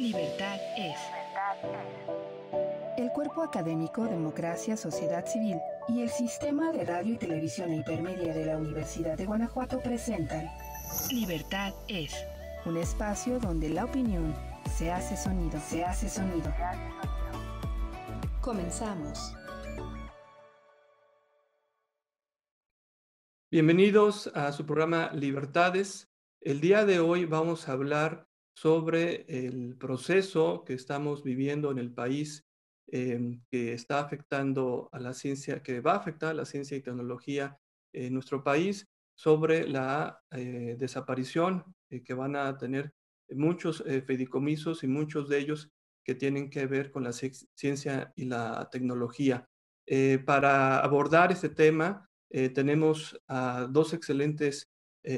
Libertad es. El cuerpo académico Democracia, Sociedad Civil y el sistema de radio y televisión intermedia de la Universidad de Guanajuato presentan Libertad es. Un espacio donde la opinión se hace sonido, se hace sonido. Comenzamos. Bienvenidos a su programa Libertades. El día de hoy vamos a hablar sobre el proceso que estamos viviendo en el país em, que está afectando a la ciencia, que va a afectar a la ciencia y tecnología en nuestro país, sobre la eh, desaparición eh, que van a tener muchos eh, fedicomisos y muchos de ellos que tienen que ver con la ciencia y la tecnología. para abordar este tema, tenemos a dos excelentes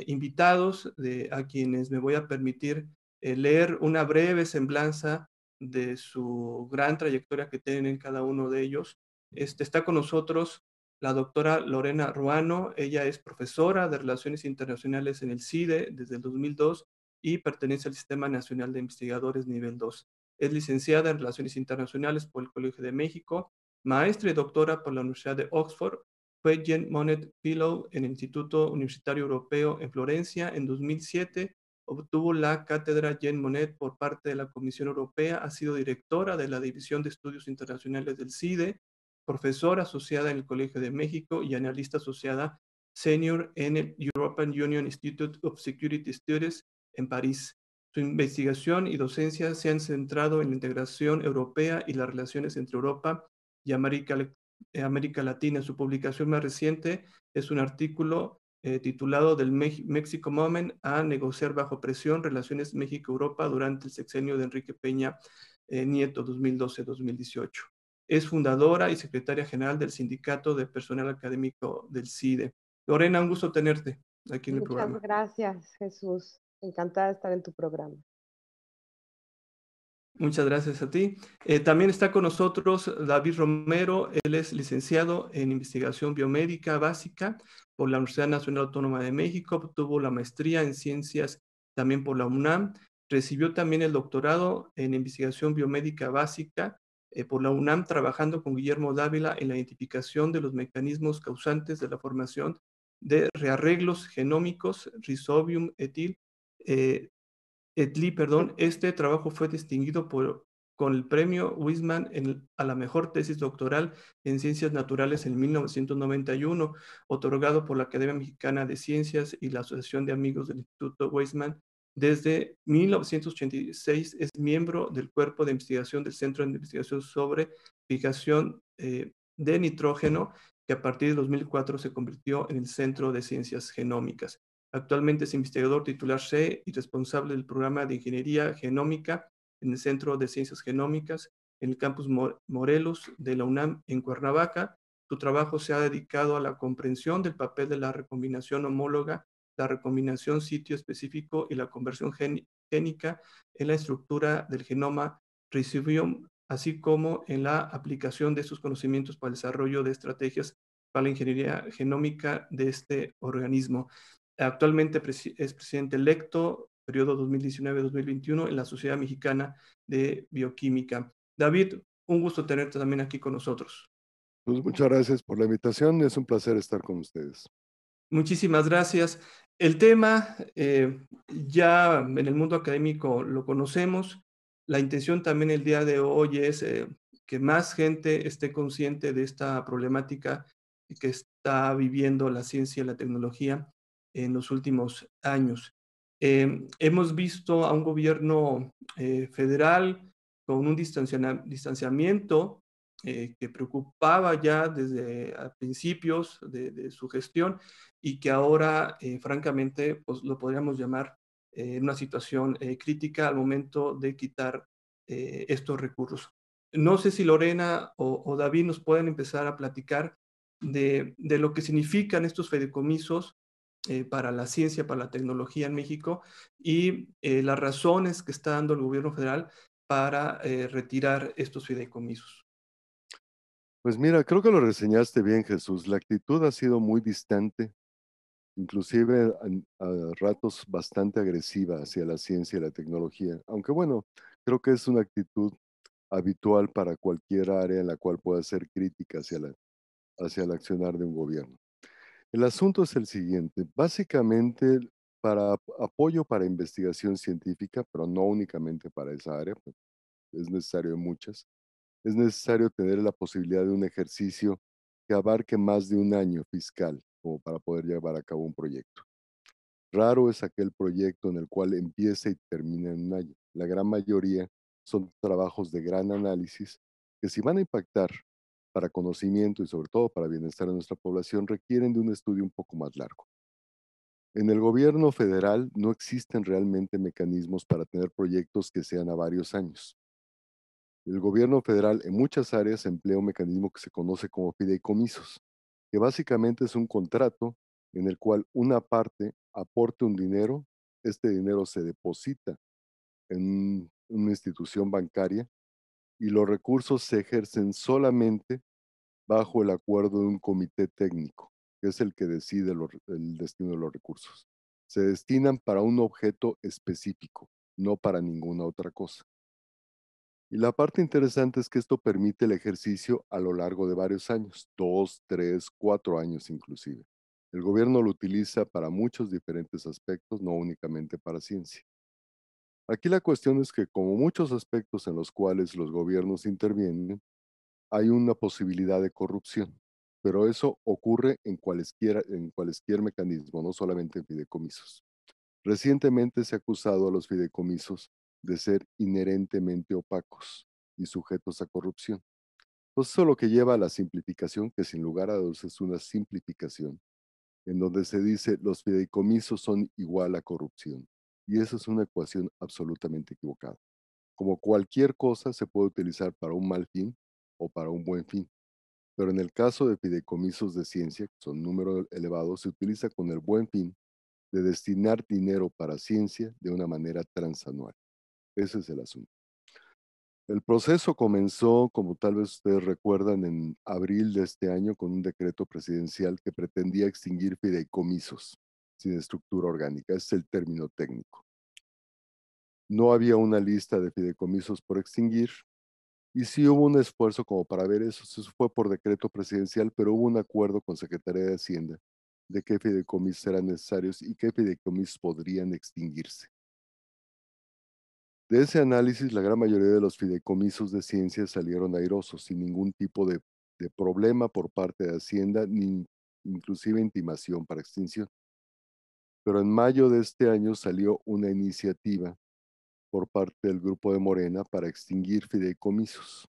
invitados a quienes me voy a permitir eh, leer una breve semblanza de su gran trayectoria que tienen cada uno de ellos. Este, está con nosotros la doctora Lorena Ruano. Ella es profesora de Relaciones Internacionales en el CIDE desde el 2002 y pertenece al Sistema Nacional de Investigadores Nivel 2. Es licenciada en Relaciones Internacionales por el Colegio de México, maestra y doctora por la Universidad de Oxford. Fue Jen Monet pillow en el Instituto Universitario Europeo en Florencia en 2007 Obtuvo la cátedra Jean Monnet por parte de la Comisión Europea, ha sido directora de la División de Estudios Internacionales del CIDE, profesora asociada en el Colegio de México y analista asociada senior en el European Union Institute of Security Studies en París. Su investigación y docencia se han centrado en la integración europea y las relaciones entre Europa y América, eh, América Latina. Su publicación más reciente es un artículo eh, titulado Del México Moment a negociar bajo presión relaciones México-Europa durante el sexenio de Enrique Peña eh, Nieto 2012-2018. Es fundadora y secretaria general del Sindicato de Personal Académico del CIDE. Lorena, un gusto tenerte aquí en el programa. Muchas gracias, Jesús. Encantada de estar en tu programa. Muchas gracias a ti. Eh, también está con nosotros David Romero. Él es licenciado en investigación biomédica básica por la Universidad Nacional Autónoma de México. Obtuvo la maestría en ciencias también por la UNAM. Recibió también el doctorado en investigación biomédica básica eh, por la UNAM, trabajando con Guillermo Dávila en la identificación de los mecanismos causantes de la formación de rearreglos genómicos, risobium etil, eh, perdón, este trabajo fue distinguido con el premio Wisman a la mejor tesis doctoral en ciencias naturales en 1991, otorgado por la Academia Mexicana de Ciencias y la Asociación de Amigos del Instituto Wisman. Desde 1986 es miembro del cuerpo de investigación del Centro de Investigación sobre Fijación eh, de Nitrógeno, que a partir de 2004 se convirtió en el Centro de Ciencias Genómicas. Actualmente es investigador titular C y responsable del programa de Ingeniería Genómica en el Centro de Ciencias Genómicas en el campus Morelos de la UNAM en Cuernavaca. Su trabajo se ha dedicado a la comprensión del papel de la recombinación homóloga, la recombinación sitio específico y la conversión génica en la estructura del genoma Rhizobium, así como en la aplicación de sus conocimientos para el desarrollo de estrategias para la ingeniería genómica de este organismo. Actualmente es presidente electo, periodo 2019-2021, en la Sociedad Mexicana de Bioquímica. David, un gusto tenerte también aquí con nosotros. Pues, muchas gracias por la invitación, es un placer estar con ustedes. Muchísimas gracias. El tema eh, ya en el mundo académico lo conocemos. La intención también el día de hoy es eh, que más gente esté consciente de esta problemática que está viviendo la ciencia y la tecnología en los últimos años. Em, hemos visto a un gobierno eh, federal con un distanciamiento eh, que preocupaba ya desde principios de, su gestión y que ahora, eh, francamente, pues lo podríamos llamar una situación crítica al momento de quitar estos recursos. No sé si Lorena o, David nos pueden empezar a platicar de, de, lo que significan estos fedecomisos. Eh, para la ciencia, para la tecnología en México y eh, las razones que está dando el gobierno federal para eh, retirar estos fideicomisos. Pues mira, creo que lo reseñaste bien, Jesús. La actitud ha sido muy distante, inclusive a, ratos bastante agresiva hacia la ciencia y la tecnología. Aunque bueno, creo que es una actitud habitual para cualquier área en la cual pueda ser crítica hacia, la, hacia el accionar de un gobierno. El asunto es el siguiente. Básicamente, para apoyo para investigación científica, pero no únicamente para esa área, pues, es necesario en muchas, es necesario tener la posibilidad de un ejercicio que abarque más de un año fiscal como para poder llevar a cabo un proyecto. Raro es aquel proyecto en el cual empieza y termina en un año. La gran mayoría son trabajos de gran análisis que si van a impactar para conocimiento y sobre todo para bienestar de nuestra población requieren de un estudio un poco más largo. En el gobierno federal no existen realmente mecanismos para tener proyectos que sean a varios años. El gobierno federal en muchas áreas emplea un mecanismo que se conoce como fideicomisos, que básicamente es un contrato en el cual una parte aporte un dinero, este dinero se deposita en una institución bancaria y los recursos se ejercen solamente bajo el acuerdo de un comité técnico, que es el que decide el destino de los recursos. Se destinan para un objeto específico, no para ninguna otra cosa. Y la parte interesante es que esto permite el ejercicio a lo largo de varios años, dos, tres, cuatro años inclusive. El gobierno lo utiliza para muchos diferentes aspectos, no únicamente para ciencia. Aquí la cuestión es que como muchos aspectos en los cuales los gobiernos intervienen, hay una posibilidad de corrupción, pero eso ocurre en, cualquier en mecanismo, no solamente en fideicomisos. Recientemente se ha acusado a los fideicomisos de ser inherentemente opacos y sujetos a corrupción. Entonces, eso lo que lleva a la simplificación, que sin lugar a dudas es una simplificación, en donde se dice los fideicomisos son igual a corrupción. Y esa es una ecuación absolutamente equivocada. Como cualquier cosa se puede utilizar para un mal fin o para un buen fin. Pero en el caso de fideicomisos de ciencia, que son números elevados, se utiliza con el buen fin de destinar dinero para ciencia de una manera transanual. Ese es el asunto. El proceso comenzó, como tal vez ustedes recuerdan, en abril de este año con un decreto presidencial que pretendía extinguir fideicomisos sin estructura orgánica. es el término técnico. No había una lista de fideicomisos por extinguir y sí hubo un esfuerzo como para ver eso. Eso fue por decreto presidencial, pero hubo un acuerdo con Secretaría de Hacienda de qué fideicomisos eran necesarios y qué fideicomisos podrían extinguirse. De ese análisis, la gran mayoría de los fideicomisos de ciencia salieron airosos, sin ningún tipo de problema por parte de Hacienda, ni inclusive intimación para extinción. Pero en mayo de este año salió una iniciativa por parte del grupo de Morena para extinguir fideicomisos.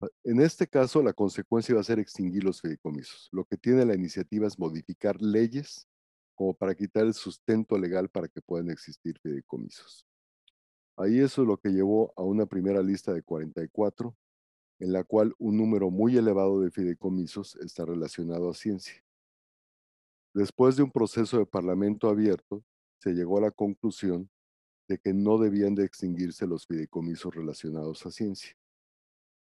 Ah, en este caso, la consecuencia va a ser extinguir los fideicomisos. Lo que tiene la iniciativa es modificar leyes como para quitar el sustento legal para que puedan existir fideicomisos. Ahí eso es lo que llevó a una primera lista de 44, en la cual un número muy elevado de fideicomisos está relacionado a ciencia. Después de un proceso de parlamento abierto, se llegó a la conclusión de que no debían de extinguirse los fideicomisos relacionados a ciencia.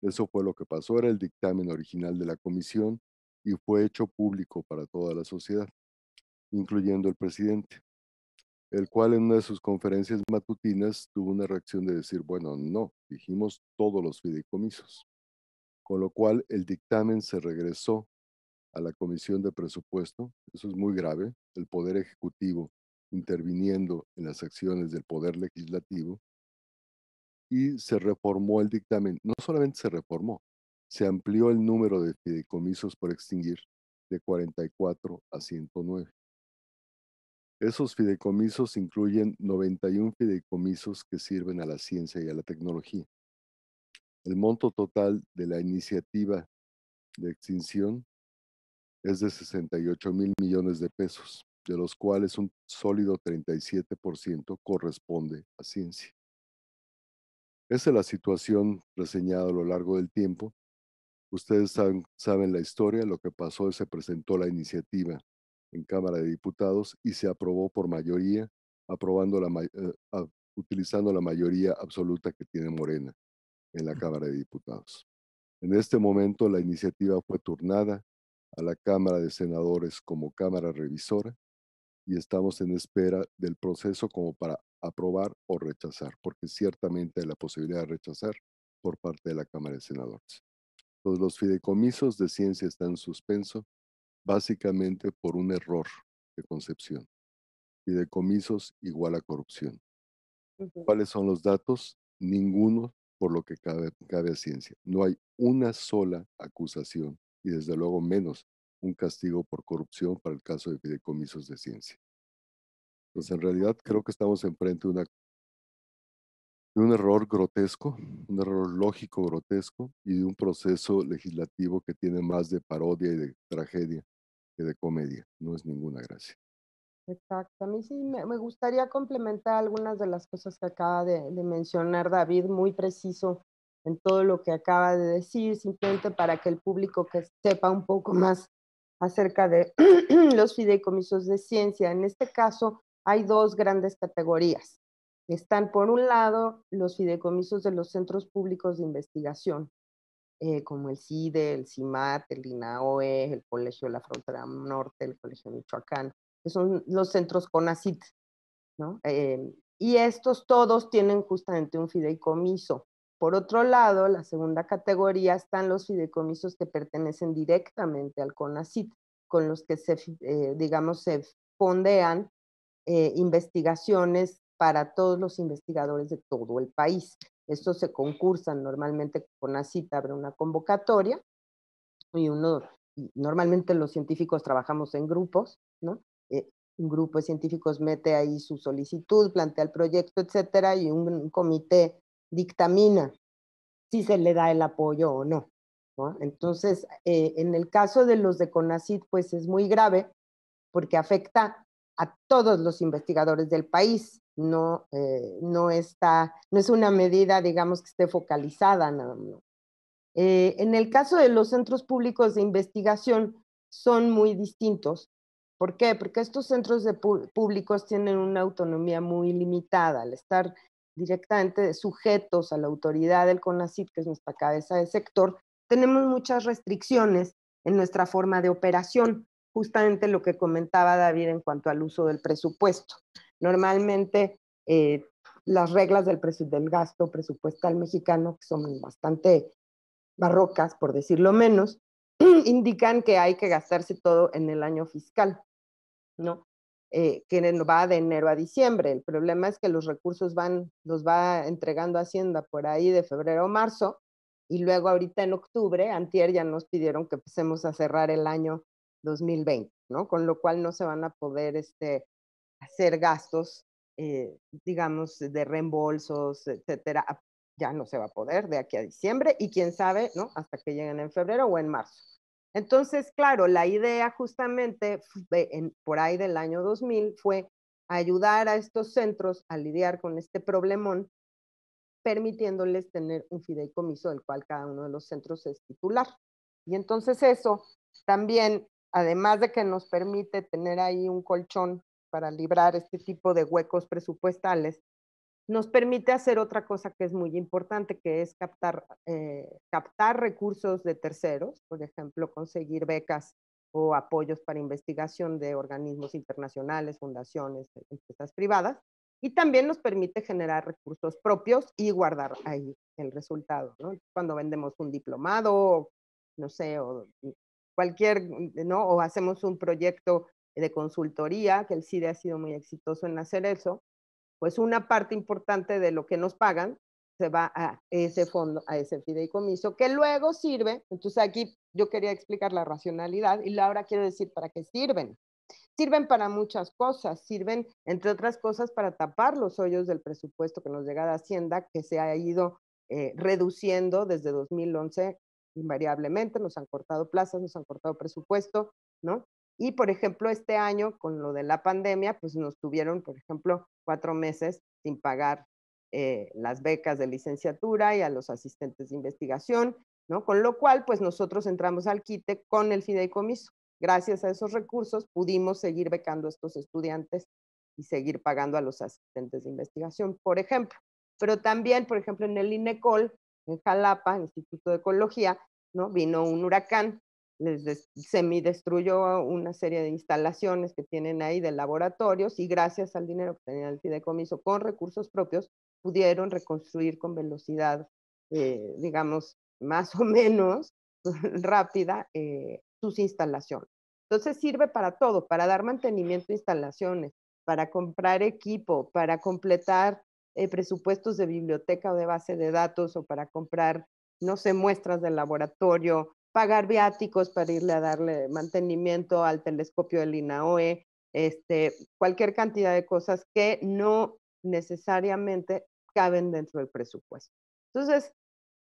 Eso fue lo que pasó, era el dictamen original de la comisión y fue hecho público para toda la sociedad, incluyendo el presidente, el cual en una de sus conferencias matutinas tuvo una reacción de decir, bueno, no, dijimos todos los fideicomisos, con lo cual el dictamen se regresó a la Comisión de Presupuesto. Eso es muy grave. El Poder Ejecutivo interviniendo en las acciones del Poder Legislativo. Y se reformó el dictamen. No solamente se reformó, se amplió el número de fideicomisos por extinguir de 44 a 109. Esos fideicomisos incluyen 91 fideicomisos que sirven a la ciencia y a la tecnología. El monto total de la iniciativa de extinción es de 68 mil millones de pesos, de los cuales un sólido 37% corresponde a ciencia. Esa es la situación reseñada a lo largo del tiempo. Ustedes saben, la historia, lo que pasó es que se presentó la iniciativa en Cámara de Diputados y se aprobó por mayoría, eh, utilizando la mayoría absoluta que tiene Morena en la Cámara de Diputados. En este momento la iniciativa fue turnada a la Cámara de Senadores como Cámara Revisora y estamos en espera del proceso como para aprobar o rechazar, porque ciertamente hay la posibilidad de rechazar por parte de la Cámara de Senadores. Entonces, los fideicomisos de ciencia están en suspenso básicamente por un error de concepción. Fideicomisos igual a corrupción. ¿Cuáles son los datos? Ninguno por lo que cabe, cabe a ciencia. No hay una sola acusación y desde luego menos un castigo por corrupción para el caso de fideicomisos de ciencia. Entonces, en realidad creo que estamos enfrente de, un error grotesco, un error lógico grotesco y de un proceso legislativo que tiene más de parodia y de tragedia que de comedia. No es ninguna gracia. Exacto. A mí sí me, gustaría complementar algunas de las cosas que acaba de mencionar David, muy preciso en todo lo que acaba de decir, simplemente para que el público que sepa un poco más acerca de los fideicomisos de ciencia. En este caso, hay dos grandes categorías. Están, por un lado, los fideicomisos de los centros públicos de investigación, eh, como el CIDE, el CIMAT, el INAOE, el Colegio de la Frontera Norte, el Colegio Michoacán, que son los centros CONACIT, ¿no? Eh, y estos todos tienen justamente un fideicomiso por otro lado, la segunda categoría están los fideicomisos que pertenecen directamente al CONACIT, con los que se, eh, digamos, se fondean eh, investigaciones para todos los investigadores de todo el país. Estos se concursan normalmente con abre una convocatoria y uno, normalmente los científicos trabajamos en grupos, ¿no? Eh, un grupo de científicos mete ahí su solicitud, plantea el proyecto, etcétera, y un comité dictamina si se le da el apoyo o no. Entonces, eh, en el caso de los de CONACID, pues es muy grave porque afecta a todos los investigadores del país. No, eh, no, está, no es una medida, digamos, que esté focalizada. Eh, en el caso de los centros públicos de investigación, son muy distintos. ¿Por qué? Porque estos centros de públicos tienen una autonomía muy limitada. Al estar directamente sujetos a la autoridad del CONACIT, que es nuestra cabeza de sector, tenemos muchas restricciones en nuestra forma de operación, justamente lo que comentaba David en cuanto al uso del presupuesto. Normalmente eh, las reglas del, del gasto presupuestal mexicano, que son bastante barrocas, por decirlo menos, indican que hay que gastarse todo en el año fiscal, ¿no? eh, que va de enero a diciembre. El problema es que los recursos van, los va entregando Hacienda por ahí de febrero a marzo, y luego ahorita en octubre, antier ya nos pidieron que empecemos a cerrar el año 2020, ¿no? Con lo cual no se van a poder este, hacer gastos, eh, digamos, de reembolsos, etcétera. Ya no se va a poder de aquí a diciembre y quién sabe, ¿no? Hasta que lleguen en febrero o en marzo. Entonces, claro, la idea justamente por ahí del año 2000 fue ayudar a estos centros a lidiar con este problemón, permitiéndoles tener un fideicomiso del cual cada uno de los centros es titular. Y entonces eso también, además de que nos permite tener ahí un colchón para librar este tipo de huecos presupuestales, nos permite hacer otra cosa que es muy importante, que es captar, eh, captar recursos de terceros, por ejemplo, conseguir becas o apoyos para investigación de organismos internacionales, fundaciones, eh, empresas privadas, y también nos permite generar recursos propios y guardar ahí el resultado. Cuando vendemos un diplomado, no sé, o cualquier, ¿no? o hacemos un proyecto de consultoría, que el CIDE ha sido muy exitoso en hacer eso, pues una parte importante de lo que nos pagan se va a ese fondo, a ese fideicomiso, que luego sirve. Entonces aquí yo quería explicar la racionalidad y ahora quiero decir para qué sirven. Sirven para muchas cosas, sirven entre otras cosas para tapar los hoyos del presupuesto que nos llega de Hacienda, que se ha ido eh, reduciendo desde 2011 invariablemente, nos han cortado plazas, nos han cortado presupuesto, ¿no? Y, por ejemplo, este año, con lo de la pandemia, pues nos tuvieron, por ejemplo, cuatro meses sin pagar eh, las becas de licenciatura y a los asistentes de investigación, ¿no? Con lo cual, pues nosotros entramos al quite con el fideicomiso. Gracias a esos recursos pudimos seguir becando a estos estudiantes y seguir pagando a los asistentes de investigación, por ejemplo. Pero también, por ejemplo, en el INECOL, en Jalapa, Instituto de Ecología, ¿no? Vino un huracán les destruyó una serie de instalaciones que tienen ahí de laboratorios y gracias al dinero que tenían el fideicomiso con recursos propios pudieron reconstruir con velocidad, eh, digamos, más o menos rápida eh, sus instalaciones. Entonces sirve para todo, para dar mantenimiento a instalaciones, para comprar equipo, para completar eh, presupuestos de biblioteca o de base de datos o para comprar, no sé, muestras de laboratorio, pagar viáticos para irle a darle mantenimiento al telescopio del INAOE, este, cualquier cantidad de cosas que no necesariamente caben dentro del presupuesto. Entonces,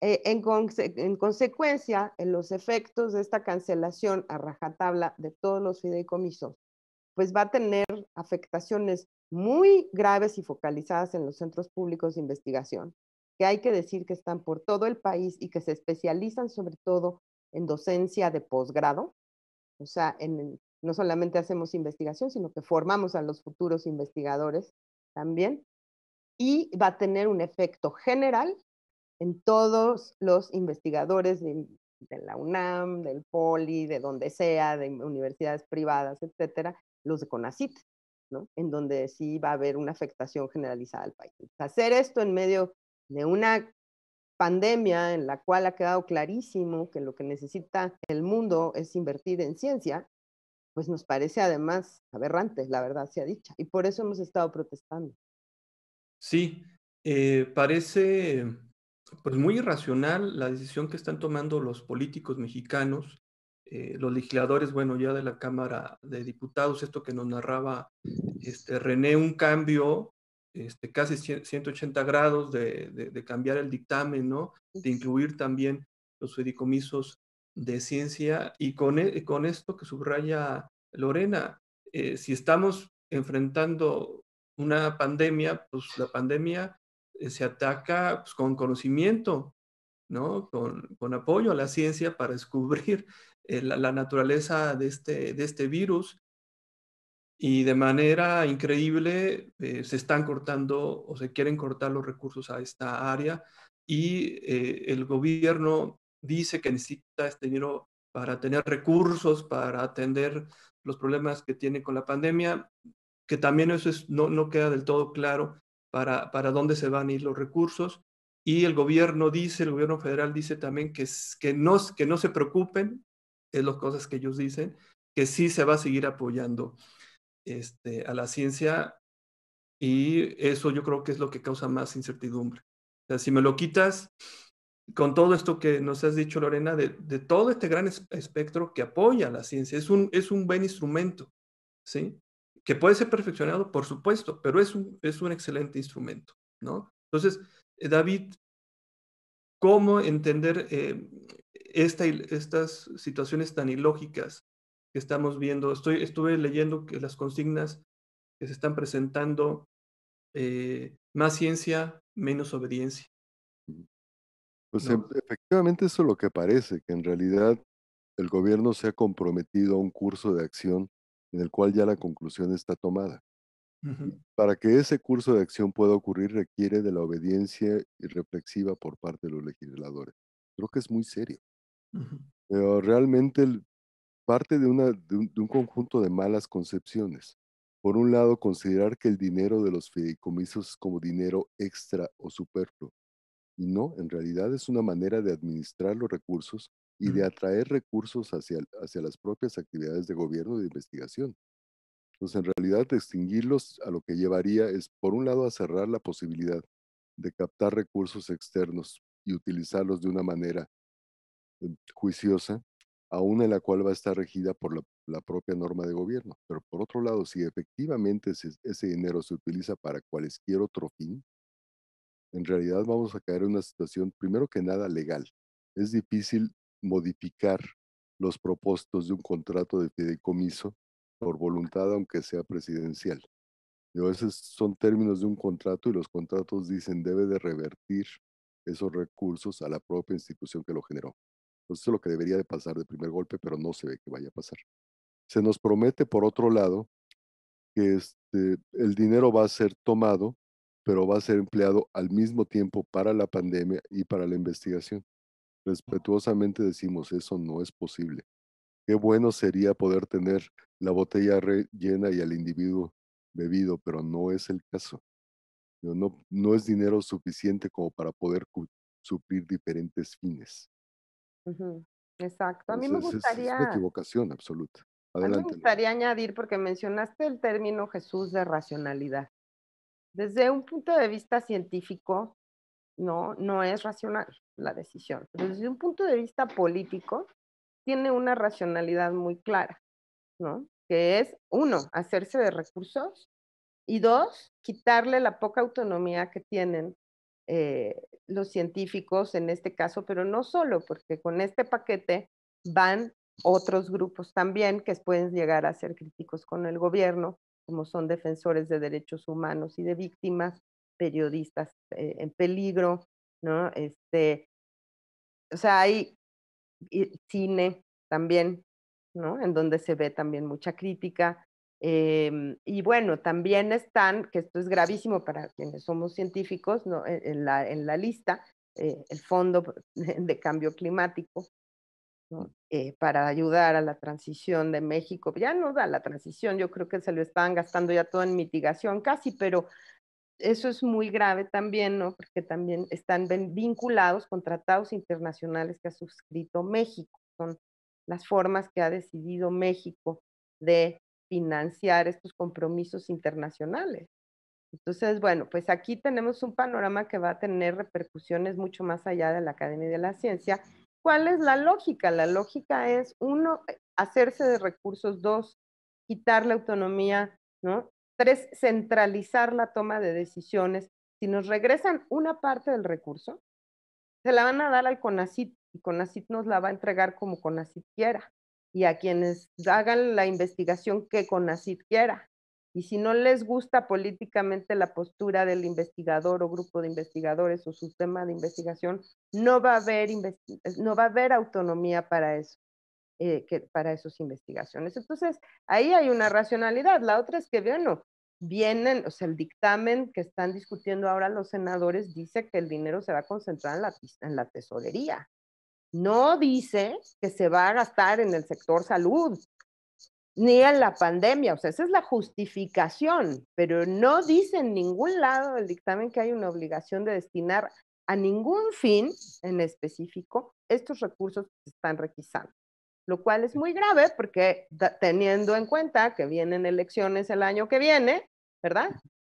eh, en, en, consecuencia, en los efectos de esta cancelación a rajatabla de todos los fideicomisos, pues va a tener afectaciones muy graves y focalizadas en los centros públicos de investigación, que hay que decir que están por todo el país y que se especializan sobre todo en docencia de posgrado, o sea, en, no solamente hacemos investigación, sino que formamos a los futuros investigadores también, y va a tener un efecto general en todos los investigadores de, de la UNAM, del POLI, de donde sea, de universidades privadas, etcétera, los de CONACIT, ¿no? En donde sí va a haber una afectación generalizada al país. Hacer esto en medio de una pandemia en la cual ha quedado clarísimo que lo que necesita el mundo es invertir en ciencia, pues nos parece además aberrante, la verdad sea dicha. Y por eso hemos estado protestando. Sí, eh, parece pues muy irracional la decisión que están tomando los políticos mexicanos, eh, los legisladores, bueno, ya de la Cámara de Diputados, esto que nos narraba este, René, un cambio este, casi 180 grados de, cambiar el dictamen, De incluir también los fideicomisos de ciencia y con, e, con esto que subraya Lorena, eh, si estamos enfrentando una pandemia, pues la pandemia eh, se ataca pues, con conocimiento, ¿no? Con, apoyo a la ciencia para descubrir eh, la, la, naturaleza de este, de este virus y de manera increíble eh, se están cortando o se quieren cortar los recursos a esta área y eh, el gobierno dice que necesita este dinero para tener recursos, para atender los problemas que tiene con la pandemia, que también eso es, no, no queda del todo claro para, para dónde se van a ir los recursos. Y el gobierno dice, el gobierno federal dice también que, que, no, que no se preocupen, es las cosas que ellos dicen, que sí se va a seguir apoyando este, a la ciencia y eso yo creo que es lo que causa más incertidumbre. sea, si me lo quitas con todo esto que nos has dicho, Lorena, de, todo este gran espectro que apoya a la ciencia, es un, es un buen instrumento, ¿sí? Que puede ser perfeccionado, por supuesto, pero es un, es un excelente instrumento, ¿no? Entonces, eh, David, ¿cómo entender eh, esta, estas situaciones tan ilógicas que estamos viendo. Estoy, estuve leyendo que las consignas que se están presentando, eh, más ciencia, menos obediencia. Pues efectivamente eso es lo que parece, que en realidad el gobierno se ha comprometido a un curso de acción en el cual ya la conclusión está tomada. Para que ese curso de acción pueda ocurrir requiere de la obediencia reflexiva por parte de los legisladores. Creo que es muy serio. Pero realmente el, parte de, un, conjunto de malas concepciones. Por un lado, considerar que el dinero de los fideicomisos es como dinero extra o superfluo. Y no, en realidad es una manera de administrar los recursos y de mm. atraer recursos hacia, las propias actividades de gobierno y de investigación. Entonces, en realidad, extinguirlos a lo que llevaría es, por un lado, a cerrar la posibilidad de captar recursos externos y utilizarlos de una manera eh, juiciosa, aún en la cual va a estar regida por la, propia norma de gobierno. Pero por otro lado, si efectivamente ese, dinero se utiliza para cualquier otro fin, en realidad vamos a caer en una situación, primero que nada, legal. Es difícil modificar los propósitos de un contrato de fideicomiso por voluntad, aunque sea presidencial. Esos son términos de un contrato y los contratos dicen debe de revertir esos recursos a la propia institución que lo generó. Pues, eso es lo que debería de pasar de primer golpe, pero no se ve que vaya a pasar. Se nos promete, por otro lado, que este, el dinero va a ser tomado, pero va a ser empleado al mismo tiempo para la pandemia y para la investigación. Respetuosamente decimos, eso no es posible. Qué bueno sería poder tener la botella llena y al individuo bebido, pero no es el caso. No, no es dinero suficiente como para poder suplir diferentes fines. Exacto. A mí me gustaría... Es, una equivocación absoluta. A mí me gustaría añadir, porque mencionaste el término Jesús de racionalidad. Desde un punto de vista científico, no, no es racional la decisión. Pero Desde un punto de vista político, tiene una racionalidad muy clara, ¿no? Que es, uno, hacerse de recursos y dos, quitarle la poca autonomía que tienen eh, los científicos en este caso, pero no solo, porque con este paquete van otros grupos también que pueden llegar a ser críticos con el gobierno, como son defensores de derechos humanos y de víctimas, periodistas eh, en peligro, ¿no? Este, o sea, hay cine también, ¿no? En donde se ve también mucha crítica, Em, y bueno, también están, que esto es gravísimo para quienes somos científicos, ¿no? E, en, la, en, la, lista, eh, el Fondo de Cambio Climático eh, para ayudar a la transición de México. Ya no da la transición, yo creo que se lo estaban gastando ya todo en mitigación casi, pero eso es muy grave también, ¿no? porque también están vinculados con tratados internacionales que ha suscrito México. Son las formas que ha decidido México de financiar estos compromisos internacionales. Entonces, bueno, pues aquí tenemos un panorama que va a tener repercusiones mucho más allá de la Academia de la Ciencia. ¿Cuál es la lógica? La lógica es, uno, eh, hacerse de recursos, dos, quitar la autonomía, ¿no? Tres, centralizar la toma de decisiones. Si nos regresan una parte del recurso, se la van a dar al CONACIT y CONACYT nos la va a entregar como CONACIT quiera y a quienes hagan la investigación que Conacyt quiera. Y si no les gusta políticamente la postura del investigador o grupo de investigadores o su tema de investigación, no va a haber, no va a haber autonomía para eso. Eh, que para esas investigaciones. Entonces, ahí hay una racionalidad. La otra es que, bueno, vienen, o sea, el dictamen que están discutiendo ahora los senadores dice que el dinero se va a concentrar en la, en la tesorería no dice que se va a gastar en el sector salud, ni en la pandemia. O sea, esa es la justificación, pero no dice en ningún lado del dictamen que hay una obligación de destinar a ningún fin en específico estos recursos que se están requisando, lo cual es muy grave porque teniendo en cuenta que vienen elecciones el año que viene, ¿verdad?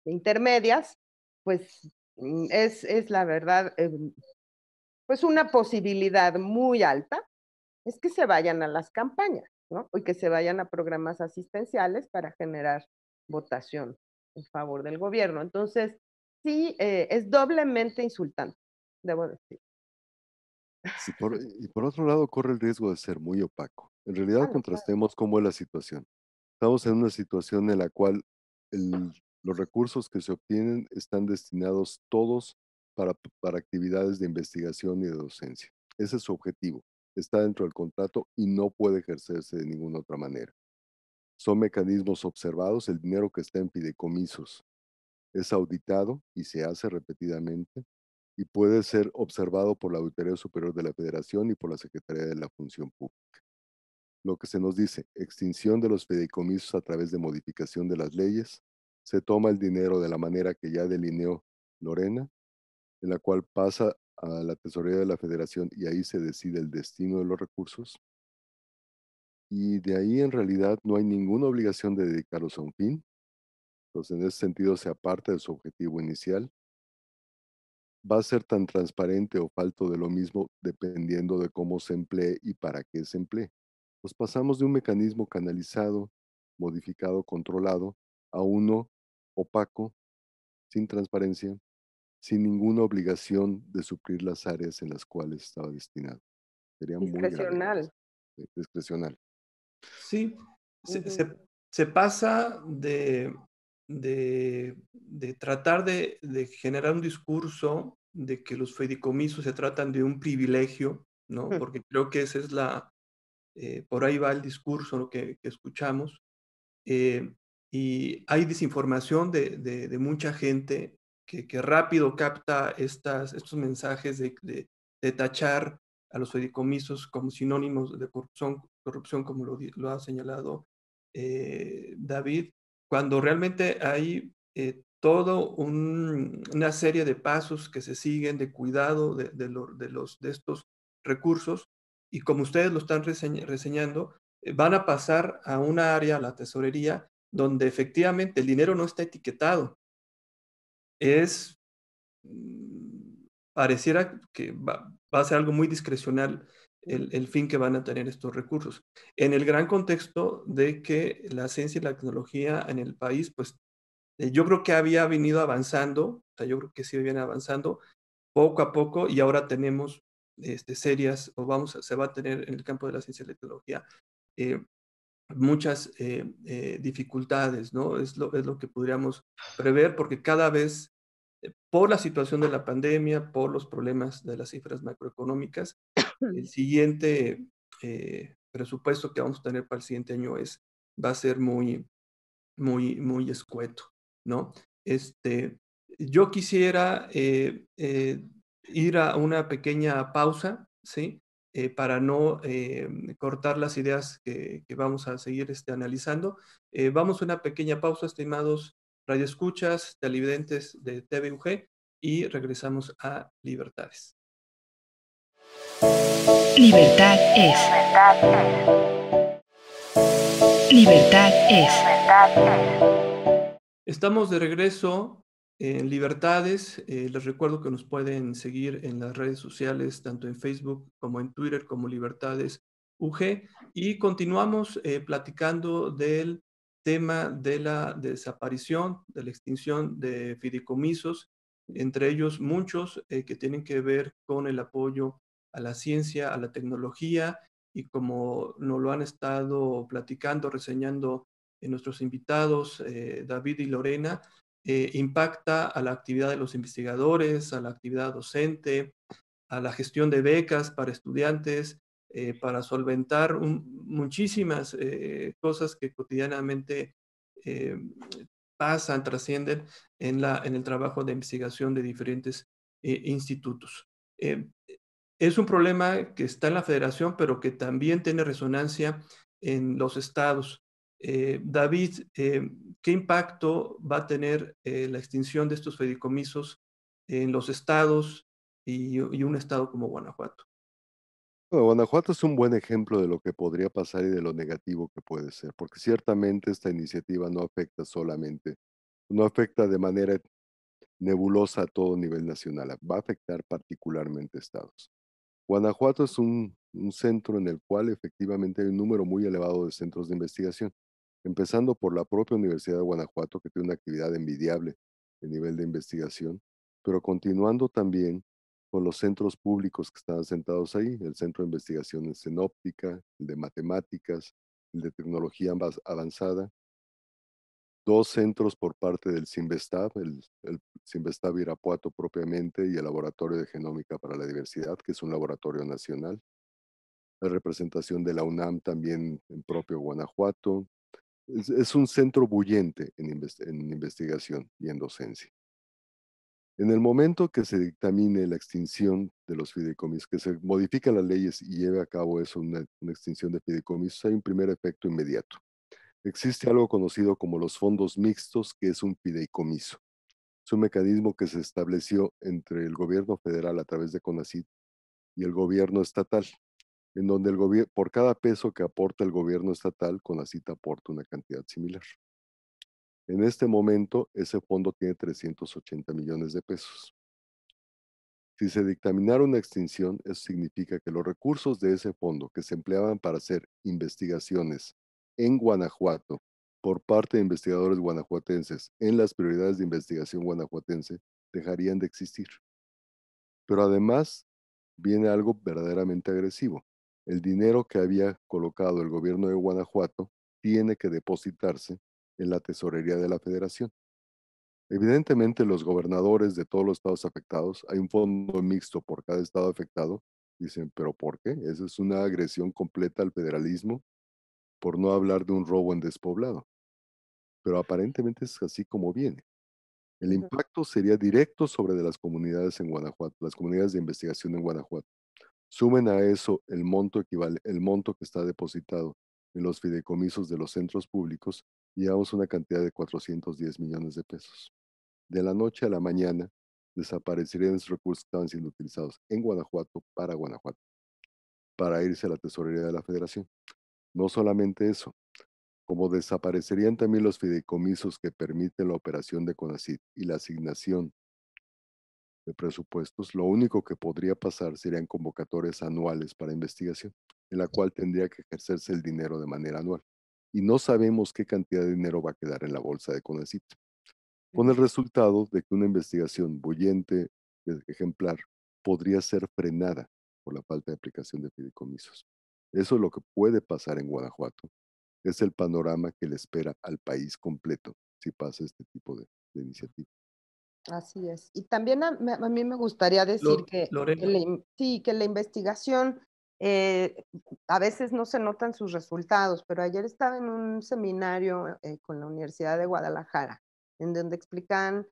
intermedias, pues mm, es, es la verdad em, pues una posibilidad muy alta es que se vayan a las campañas, ¿no? Y que se vayan a programas asistenciales para generar votación en favor del gobierno. Entonces, sí, eh, es doblemente insultante, debo decir. y por otro lado, corre el riesgo de ser muy opaco. En realidad, contrastemos cómo es la situación. Estamos en una situación en la cual los recursos que se obtienen están destinados todos para, actividades de investigación y de docencia. Ese es su objetivo. Está dentro del contrato y no puede ejercerse de ninguna otra manera. Son mecanismos observados, el dinero que está en fideicomisos es auditado y se hace repetidamente y puede ser observado por la Auditoría Superior de la Federación y por la Secretaría de la Función Pública. Lo que se nos dice, extinción de los fideicomisos a través de modificación de las leyes, se toma el dinero de la manera que ya delineó Lorena en la cual pasa a la tesorería de la federación y ahí se decide el destino de los recursos. Y de ahí en realidad no hay ninguna obligación de dedicarlos a un fin. Entonces en ese sentido se aparta de su objetivo inicial. Va a ser tan transparente o falto de lo mismo dependiendo de cómo se emplee y para qué se emplee. Nos pasamos de un mecanismo canalizado, modificado, controlado, a uno opaco, sin transparencia, sin ninguna obligación de suplir las áreas en las cuales estaba destinado. Sería Muy discrecional. E, discrecional. Sí, se, pasa de, de, tratar de, generar un discurso de que los fideicomisos se tratan de un privilegio, ¿no? Hmm. Porque creo que esa es la, eh, por ahí va el discurso que, escuchamos. Eh, y hay desinformación de, de, de, mucha gente que, rápido capta estos mensajes de, tachar a los fideicomisos como sinónimos de corrupción, como lo, ha señalado eh, David, cuando realmente hay eh, toda una serie de pasos que se siguen de cuidado de, los, de estos recursos y como ustedes lo están reseñando, eh, van a pasar a una área, la tesorería, donde efectivamente el dinero no está etiquetado es, mm, pareciera que va, a ser algo muy discrecional el, el, fin que van a tener estos recursos. En el gran contexto de que la ciencia y la tecnología en el país, pues eh, yo creo que había venido avanzando, o sea, yo creo que sí viene avanzando poco a poco y ahora tenemos este, serias, o vamos, se va a tener en el campo de la ciencia y la tecnología, eh, muchas eh, eh, dificultades, ¿no? Es lo, es lo que podríamos prever porque cada vez, eh, por la situación de la pandemia, por los problemas de las cifras macroeconómicas, el siguiente presupuesto que vamos a tener para el siguiente año es, va a ser muy, muy, muy escueto, ¿no? Este, yo quisiera ir a una pequeña pausa, ¿sí? Eh, para no em, cortar las ideas que, vamos a seguir este, analizando. Eh, vamos a una pequeña pausa, estimados radioescuchas, televidentes de TVUG, y regresamos a Libertades. Libertad es. Libertad es. Libertad es. Estamos de regreso en Libertades. Eh, les recuerdo que nos pueden seguir en las redes sociales, tanto en Facebook como en Twitter, como Libertades UG. Y continuamos eh, platicando del tema de la desaparición, de la extinción de fideicomisos, entre ellos muchos eh, que tienen que ver con el apoyo a la ciencia, a la tecnología, y como nos lo han estado platicando, reseñando en nuestros invitados, David y Lorena, eh, impacta a la actividad de los investigadores, a la actividad docente, a la gestión de becas para estudiantes, eh, para solventar muchísimas eh, cosas que cotidianamente pasan, trascienden en el trabajo de investigación de diferentes institutos. es un problema que está en la federación, pero que también tiene resonancia en los estados. Eh, David, eh, ¿qué impacto va a tener eh, la extinción de estos fedicomisos en los estados y, un estado como Guanajuato? Guanajuato es un buen ejemplo de lo que podría pasar y de lo negativo que puede ser, porque ciertamente esta iniciativa no afecta solamente, no afecta de manera nebulosa a todo nivel nacional, va a afectar particularmente estados. Guanajuato es un centro en el cual efectivamente hay un número muy elevado de centros de investigación empezando por la propia Universidad de Guanajuato, que tiene una actividad envidiable en nivel de investigación, pero continuando también con los centros públicos que están sentados ahí, el Centro de Investigación en el de Matemáticas, el de Tecnología Avanzada, dos centros por parte del CIMBESTAB, el, el Irapuato propiamente y el Laboratorio de Genómica para la Diversidad, que es un laboratorio nacional, la representación de la UNAM también en propio Guanajuato, es, un centro bullente en, investigación y en docencia. En el momento que se dictamine la extinción de los fideicomisos, que se modifican las leyes y lleve a cabo eso, una, extinción de fideicomisos, hay un primer efecto inmediato. Existe algo conocido como los fondos mixtos, que es un fideicomiso. Es un mecanismo que se estableció entre el gobierno federal a través de CONACYT y el gobierno estatal en donde el por cada peso que aporta el gobierno estatal, con la cita aporta una cantidad similar. En este momento, ese fondo tiene 380 millones de pesos. Si se dictaminara una extinción, eso significa que los recursos de ese fondo que se empleaban para hacer investigaciones en Guanajuato por parte de investigadores guanajuatenses en las prioridades de investigación guanajuatense dejarían de existir. Pero además viene algo verdaderamente agresivo el dinero que había colocado el gobierno de Guanajuato tiene que depositarse en la tesorería de la federación. Evidentemente, los gobernadores de todos los estados afectados, hay un fondo mixto por cada estado afectado, dicen, pero ¿por qué? Esa es una agresión completa al federalismo, por no hablar de un robo en despoblado. Pero aparentemente es así como viene. El impacto sería directo sobre de las comunidades en Guanajuato, las comunidades de investigación en Guanajuato. Sumen a eso el monto, que está depositado en los fideicomisos de los centros públicos y hagamos una cantidad de 410 millones de pesos. De la noche a la mañana desaparecerían esos recursos que estaban siendo utilizados en Guanajuato para Guanajuato, para irse a la tesorería de la federación. No solamente eso, como desaparecerían también los fideicomisos que permiten la operación de CONACID y la asignación de presupuestos, lo único que podría pasar serían convocatorias anuales para investigación, en la cual tendría que ejercerse el dinero de manera anual. Y no sabemos qué cantidad de dinero va a quedar en la bolsa de Conecito, Con el resultado de que una investigación bullente, eh, ejemplar, podría ser frenada por la falta de aplicación de fideicomisos. Eso es lo que puede pasar en Guanajuato. Es el panorama que le espera al país completo si pasa este tipo de, de iniciativa. Así es. Y también a, mí me gustaría decir que, la, sí, que la investigación eh, a veces no se notan sus resultados, pero ayer estaba en un seminario eh, con la Universidad de Guadalajara, en donde explican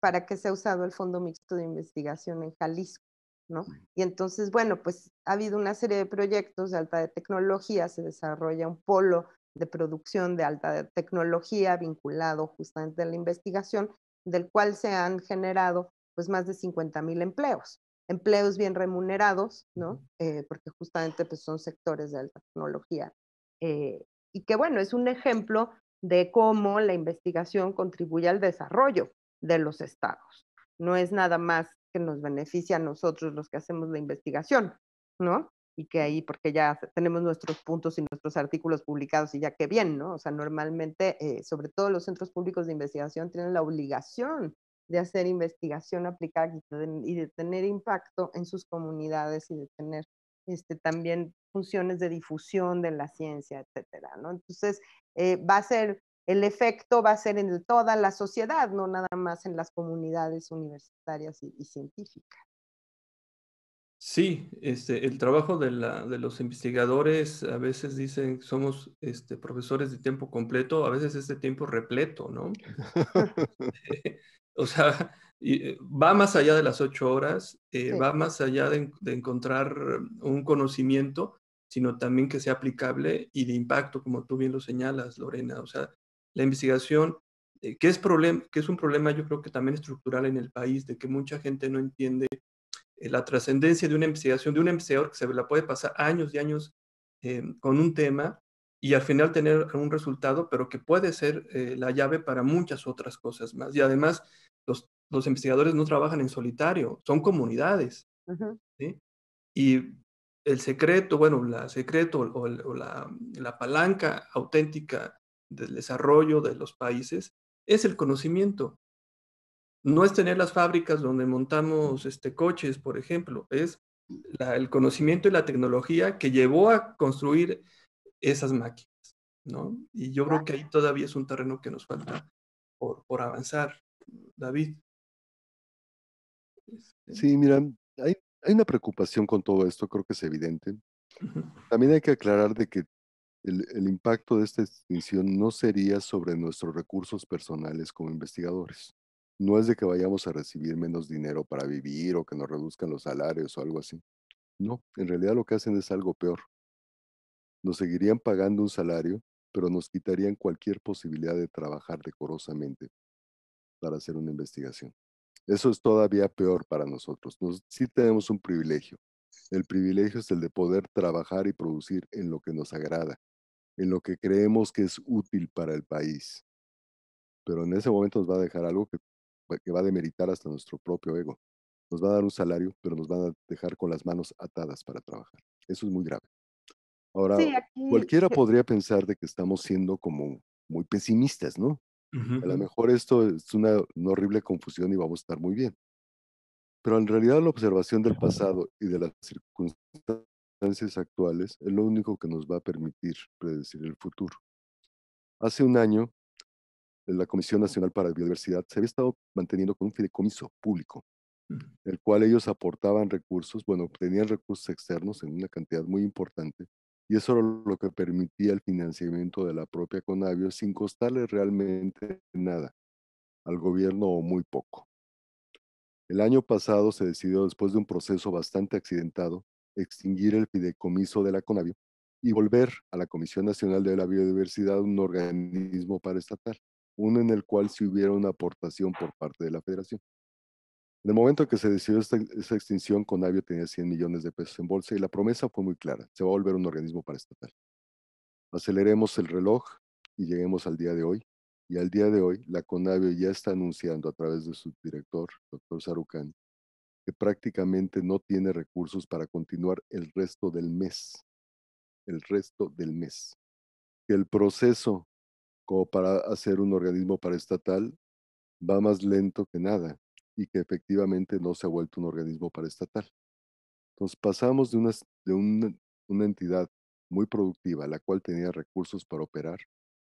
para qué se ha usado el Fondo Mixto de Investigación en Jalisco, ¿no? Y entonces, bueno, pues ha habido una serie de proyectos de alta tecnología, se desarrolla un polo de producción de alta tecnología vinculado justamente a la investigación, del cual se han generado pues más de 50 mil empleos. Empleos bien remunerados, ¿no? Eh, porque justamente pues, son sectores de alta tecnología. Eh, y que bueno, es un ejemplo de cómo la investigación contribuye al desarrollo de los estados. No es nada más que nos beneficia a nosotros los que hacemos la investigación, ¿no? y que ahí, porque ya tenemos nuestros puntos y nuestros artículos publicados y ya qué bien, ¿no? O sea, normalmente, eh, sobre todo los centros públicos de investigación tienen la obligación de hacer investigación aplicada y de tener impacto en sus comunidades y de tener este, también funciones de difusión de la ciencia, etcétera, ¿no? Entonces, eh, va a ser, el efecto va a ser en toda la sociedad, no nada más en las comunidades universitarias y científicas. Sí, este, el trabajo de, los investigadores a veces dicen somos este, profesores de tiempo completo, a veces es de tiempo repleto, ¿no? o sea, eh, va más allá de las ocho horas, eh, va más allá de, encontrar un conocimiento, sino también que sea aplicable y de impacto, como tú bien lo señalas, Lorena. O sea, la investigación, eh, que, es que es un problema yo creo que también estructural en el país, de que mucha gente no entiende eh, la trascendencia de una investigación de un investigador que se la puede pasar años y años eh, con un tema y al final tener un resultado, pero que puede ser eh, la llave para muchas otras cosas más. Y además, los, los investigadores no trabajan en solitario, son comunidades. Y el secreto, bueno, la secreto o, la, la, palanca auténtica del desarrollo de los países es el conocimiento no es tener las fábricas donde montamos este, coches, por ejemplo, es el conocimiento y la tecnología que llevó a construir esas máquinas, ¿no? Y yo creo que ahí todavía es un terreno que nos falta por, avanzar, David. Este sí, mira, hay, una preocupación con todo esto, creo que es evidente. También hay que aclarar de que el, el, impacto de esta extinción no sería sobre nuestros recursos personales como investigadores. No es de que vayamos a recibir menos dinero para vivir o que nos reduzcan los salarios o algo así. No, en realidad lo que hacen es algo peor. Nos seguirían pagando un salario, pero nos quitarían cualquier posibilidad de trabajar decorosamente para hacer una investigación. Eso es todavía peor para nosotros. Nos, sí tenemos un privilegio. El privilegio es el de poder trabajar y producir en lo que nos agrada, en lo que creemos que es útil para el país. Pero en ese momento nos va a dejar algo que que va a demeritar hasta nuestro propio ego. Nos va a dar un salario, pero nos van a dejar con las manos atadas para trabajar. Eso es muy grave. Ahora, cualquiera podría pensar de que estamos siendo como muy pesimistas, ¿no? A lo mejor esto es una, una horrible confusión y vamos a estar muy bien. Pero en realidad la observación del pasado y de las circunstancias actuales es lo único que nos va a permitir predecir el futuro. Hace un año la Comisión Nacional para la Biodiversidad se había estado manteniendo con un fideicomiso público, el cual ellos aportaban recursos, bueno, tenían recursos externos en una cantidad muy importante, y eso era lo que permitía el financiamiento de la propia Conavio sin costarle realmente nada al gobierno o muy poco. El año pasado se decidió, después de un proceso bastante accidentado, extinguir el fideicomiso de la Conavio y volver a la Comisión Nacional de la Biodiversidad un organismo para paraestatal uno en el cual si hubiera una aportación por parte de la federación. En el momento que se decidió esta, extinción, Conavio tenía 100 millones de pesos en bolsa y la promesa fue muy clara, se va a volver un organismo paraestatal. Aceleremos el reloj y lleguemos al día de hoy. Y al día de hoy, la Conavio ya está anunciando a través de su director, doctor Sarucán, que prácticamente no tiene recursos para continuar el resto del mes. El resto del mes. Que el proceso como para hacer un organismo paraestatal, va más lento que nada y que efectivamente no se ha vuelto un organismo paraestatal. Entonces pasamos de, una, de una entidad muy productiva, la cual tenía recursos para operar,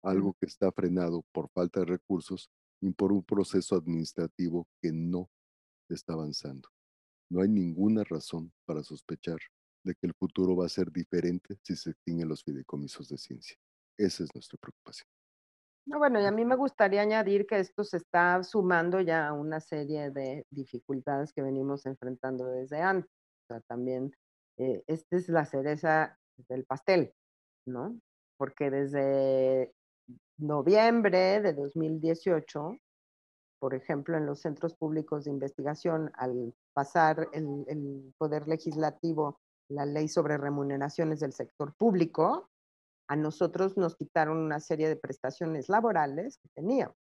algo que está frenado por falta de recursos y por un proceso administrativo que no está avanzando. No hay ninguna razón para sospechar de que el futuro va a ser diferente si se extinguen los fideicomisos de ciencia. Esa es nuestra preocupación. No, bueno, y a mí me gustaría añadir que esto se está sumando ya a una serie de dificultades que venimos enfrentando desde antes. O sea, también eh, esta es la cereza del pastel, ¿no? Porque desde noviembre de 2018, por ejemplo, en los centros públicos de investigación, al pasar el Poder Legislativo la ley sobre remuneraciones del sector público, a nosotros nos quitaron una serie de prestaciones laborales que teníamos,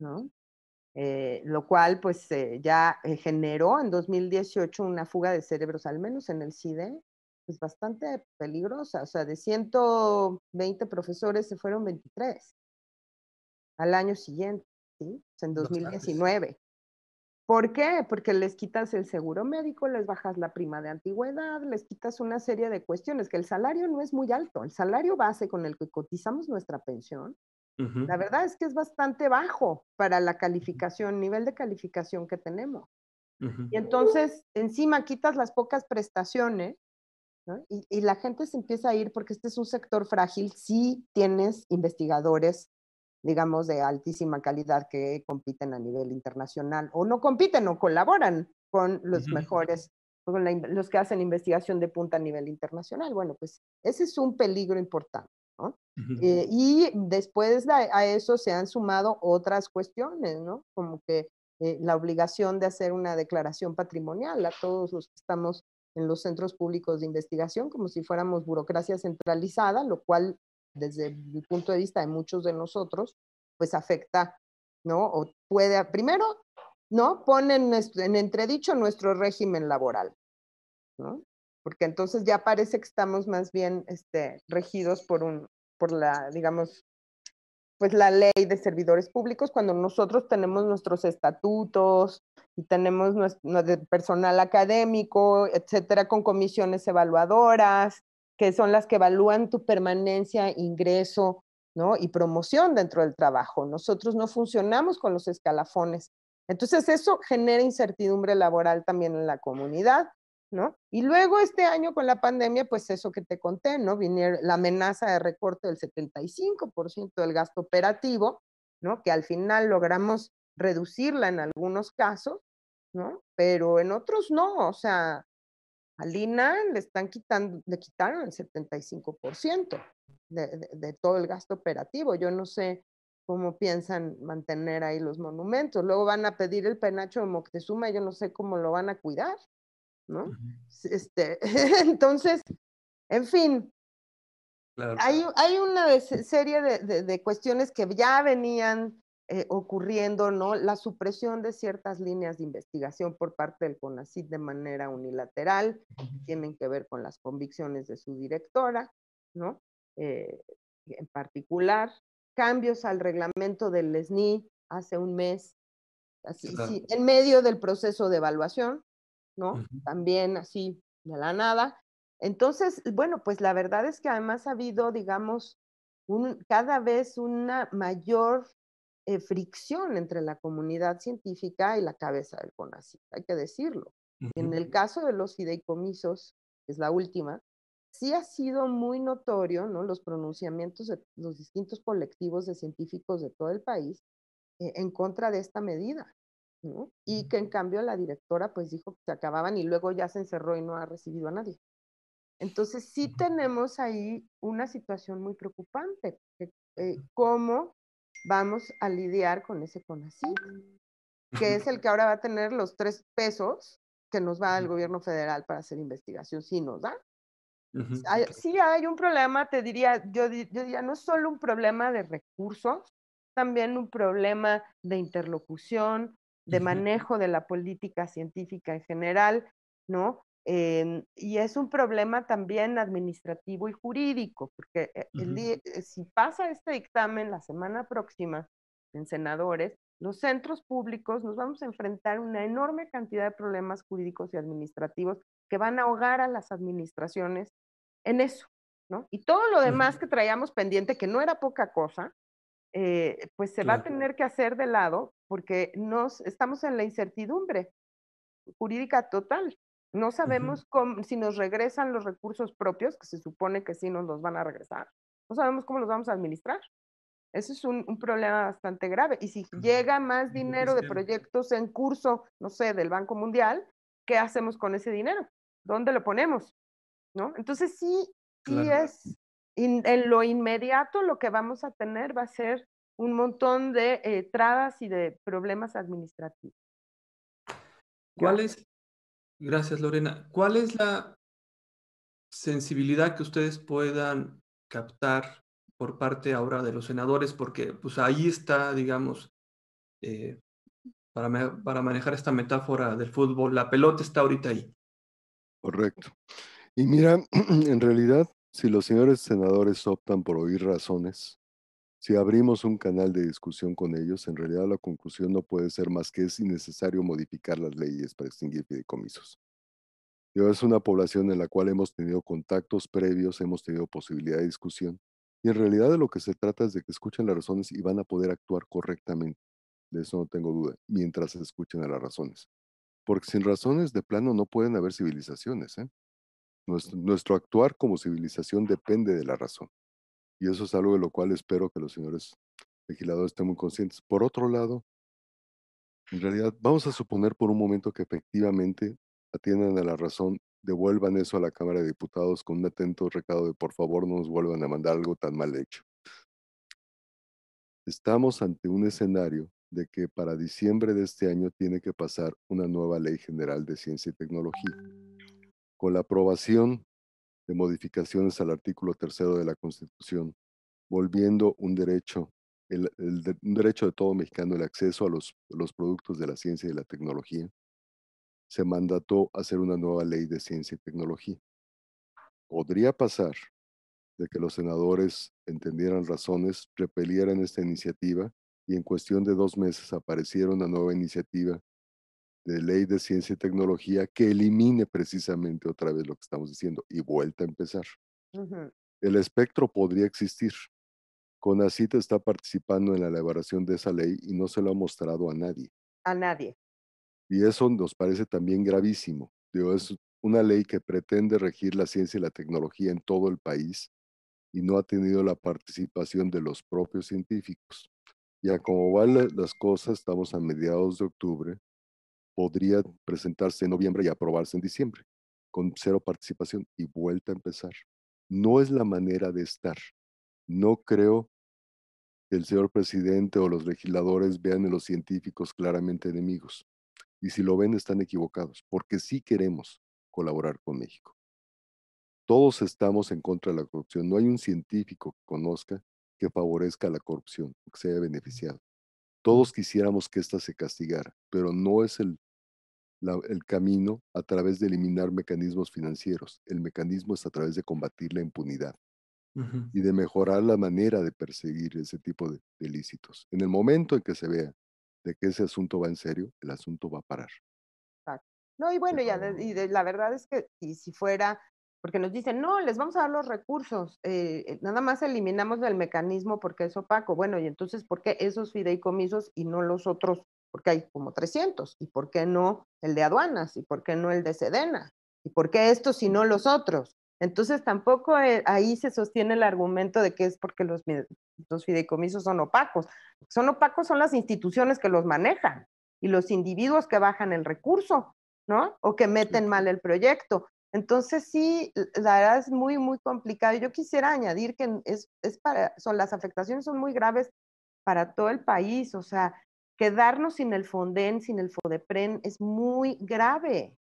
¿no? Eh, lo cual pues eh, ya eh, generó en 2018 una fuga de cerebros, al menos en el CIDE, pues bastante peligrosa. O sea, de 120 profesores se fueron 23 al año siguiente, ¿sí? O sea, en 2019. ¿Por qué? Porque les quitas el seguro médico, les bajas la prima de antigüedad, les quitas una serie de cuestiones, que el salario no es muy alto, el salario base con el que cotizamos nuestra pensión, la verdad es que es bastante bajo para la calificación, nivel de calificación que tenemos. Y entonces, encima quitas las pocas prestaciones y, la gente se empieza a ir porque este es un sector frágil, Si tienes investigadores digamos, de altísima calidad que compiten a nivel internacional o no compiten o colaboran con los mejores, con los que hacen investigación de punta a nivel internacional. Bueno, pues ese es un peligro importante. ¿no? Eh, y después a eso se han sumado otras cuestiones, ¿no? Como que eh, la obligación de hacer una declaración patrimonial a todos los que estamos en los centros públicos de investigación, como si fuéramos burocracia centralizada, lo cual desde el punto de vista de muchos de nosotros, pues afecta, ¿no? O puede, primero, ¿no? Ponen en, entredicho nuestro régimen laboral, ¿no? Porque entonces ya parece que estamos más bien este, regidos por un, por la, digamos, pues la ley de servidores públicos cuando nosotros tenemos nuestros estatutos y tenemos nuestro, personal académico, etcétera, con comisiones evaluadoras, que son las que evalúan tu permanencia, ingreso, ¿no? Y promoción dentro del trabajo. Nosotros no funcionamos con los escalafones. Entonces eso genera incertidumbre laboral también en la comunidad, ¿no? Y luego este año con la pandemia, pues eso que te conté, ¿no? la amenaza de recorte del 75% del gasto operativo, ¿no? Que al final logramos reducirla en algunos casos, ¿no? Pero en otros no, o sea, a Lina le están quitando, le quitaron el 75% de, todo el gasto operativo. Yo no sé cómo piensan mantener ahí los monumentos. Luego van a pedir el penacho de Moctezuma, yo no sé cómo lo van a cuidar, ¿no? este, entonces, en fin, hay, una serie de, cuestiones que ya venían eh, ocurriendo, ¿no? La supresión de ciertas líneas de investigación por parte del CONACYT de manera unilateral, tienen que ver con las convicciones de su directora, ¿no? Eh, en particular, cambios al reglamento del SNI hace un mes, así, en medio del proceso de evaluación, ¿no? También así, de la nada. Entonces, bueno, pues la verdad es que además ha habido, digamos, un, cada vez una mayor eh, fricción entre la comunidad científica y la cabeza del CONACYT, hay que decirlo. En el caso de los fideicomisos, es la última, sí ha sido muy notorio, ¿no? Los pronunciamientos de los distintos colectivos de científicos de todo el país eh, en contra de esta medida, ¿no? Y que en cambio la directora pues dijo que se acababan y luego ya se encerró y no ha recibido a nadie. Entonces sí tenemos ahí una situación muy preocupante, eh, cómo vamos a lidiar con ese conasí que es el que ahora va a tener los tres pesos que nos va el gobierno federal para hacer investigación, si nos da. sí hay un problema, te diría, yo, diría, no es solo un problema de recursos, también un problema de interlocución, de manejo de la política científica en general, ¿no? y es un problema también administrativo y jurídico, porque eh, eh, si pasa este dictamen la semana próxima en senadores, los centros públicos nos vamos a enfrentar una enorme cantidad de problemas jurídicos y administrativos que van a ahogar a las administraciones en eso, ¿no? Y todo lo demás que traíamos pendiente, que no era poca cosa, eh, pues se va a tener que hacer de lado porque nos estamos en la incertidumbre jurídica total. No sabemos si nos regresan los recursos propios, que se supone que sí nos los van a regresar. No sabemos cómo los vamos a administrar. Eso es un, problema bastante grave. Y si llega más dinero de proyectos en curso, no sé, del Banco Mundial, ¿qué hacemos con ese dinero? ¿Dónde lo ponemos? ¿No? Entonces sí, sí es en lo inmediato lo que vamos a tener va a ser un montón de eh, trabas y de problemas administrativos. ¿Cuál es, Gracias, Lorena. ¿Cuál es la sensibilidad que ustedes puedan captar por parte ahora de los senadores? Porque pues ahí está, digamos, eh, para, para manejar esta metáfora del fútbol, la pelota está ahorita ahí. Correcto. Y mira, en realidad, si los señores senadores optan por oír razones, si abrimos un canal de discusión con ellos, en realidad la conclusión no puede ser más que es innecesario modificar las leyes para extinguir fideicomisos. Yo es una población en la cual hemos tenido contactos previos, hemos tenido posibilidad de discusión, y en realidad de lo que se trata es de que escuchen las razones y van a poder actuar correctamente, de eso no tengo duda, mientras escuchen a las razones. Porque sin razones de plano no pueden haber civilizaciones. ¿eh? nuestro actuar como civilización depende de la razón. Y eso es algo de lo cual espero que los señores legisladores estén muy conscientes. Por otro lado, en realidad, vamos a suponer por un momento que efectivamente atiendan a la razón, devuelvan eso a la Cámara de Diputados con un atento recado de por favor no nos vuelvan a mandar algo tan mal hecho. Estamos ante un escenario de que para diciembre de este año tiene que pasar una nueva ley general de ciencia y tecnología. Con la aprobación de modificaciones al artículo tercero de la Constitución, volviendo un derecho, el, de, derecho de todo mexicano el acceso a los, los productos de la ciencia y la tecnología, se mandató hacer una nueva ley de ciencia y tecnología. Podría pasar de que los senadores entendieran razones, repelieran esta iniciativa y en cuestión de dos meses apareciera una nueva iniciativa de ley de ciencia y tecnología que elimine precisamente otra vez lo que estamos diciendo y vuelta a empezar. El espectro podría existir. conacite está participando en la elaboración de esa ley y no se lo ha mostrado a nadie. A nadie. Y eso nos parece también gravísimo. es una ley que pretende regir la ciencia y la tecnología en todo el país y no ha tenido la participación de los propios científicos. Ya como van las cosas, estamos a mediados de octubre podría presentarse en noviembre y aprobarse en diciembre, con cero participación y vuelta a empezar. No es la manera de estar. No creo que el señor presidente o los legisladores vean en los científicos claramente enemigos. Y si lo ven, están equivocados, porque sí queremos colaborar con México. Todos estamos en contra de la corrupción. No hay un científico que conozca que favorezca la corrupción, que sea beneficiado. Todos quisiéramos que ésta se castigara, pero no es el el camino a través de eliminar mecanismos financieros. El mecanismo es a través de combatir la impunidad y de mejorar la manera de perseguir ese tipo de, delitos En el momento en que se vea de que ese asunto va en serio, el asunto va a parar. No, y bueno, ya, y la verdad es que y si fuera, porque nos dicen, no, les vamos a dar los recursos, eh, eh, nada más eliminamos el mecanismo porque es opaco. Bueno, y entonces, ¿por qué esos fideicomisos y no los otros porque hay como 300, y por qué no el de aduanas, y por qué no el de Sedena, y por qué estos y no los otros. Entonces tampoco eh, ahí se sostiene el argumento de que es porque los, los fideicomisos son opacos. Son opacos son las instituciones que los manejan y los individuos que bajan el recurso, ¿no? O que meten mal el proyecto. Entonces sí, la verdad es muy, muy complicado. Yo quisiera añadir que es, para, son, las afectaciones son muy graves para todo el país, o sea, quedarnos sin el Fonden, sin el Fodepren, es muy grave.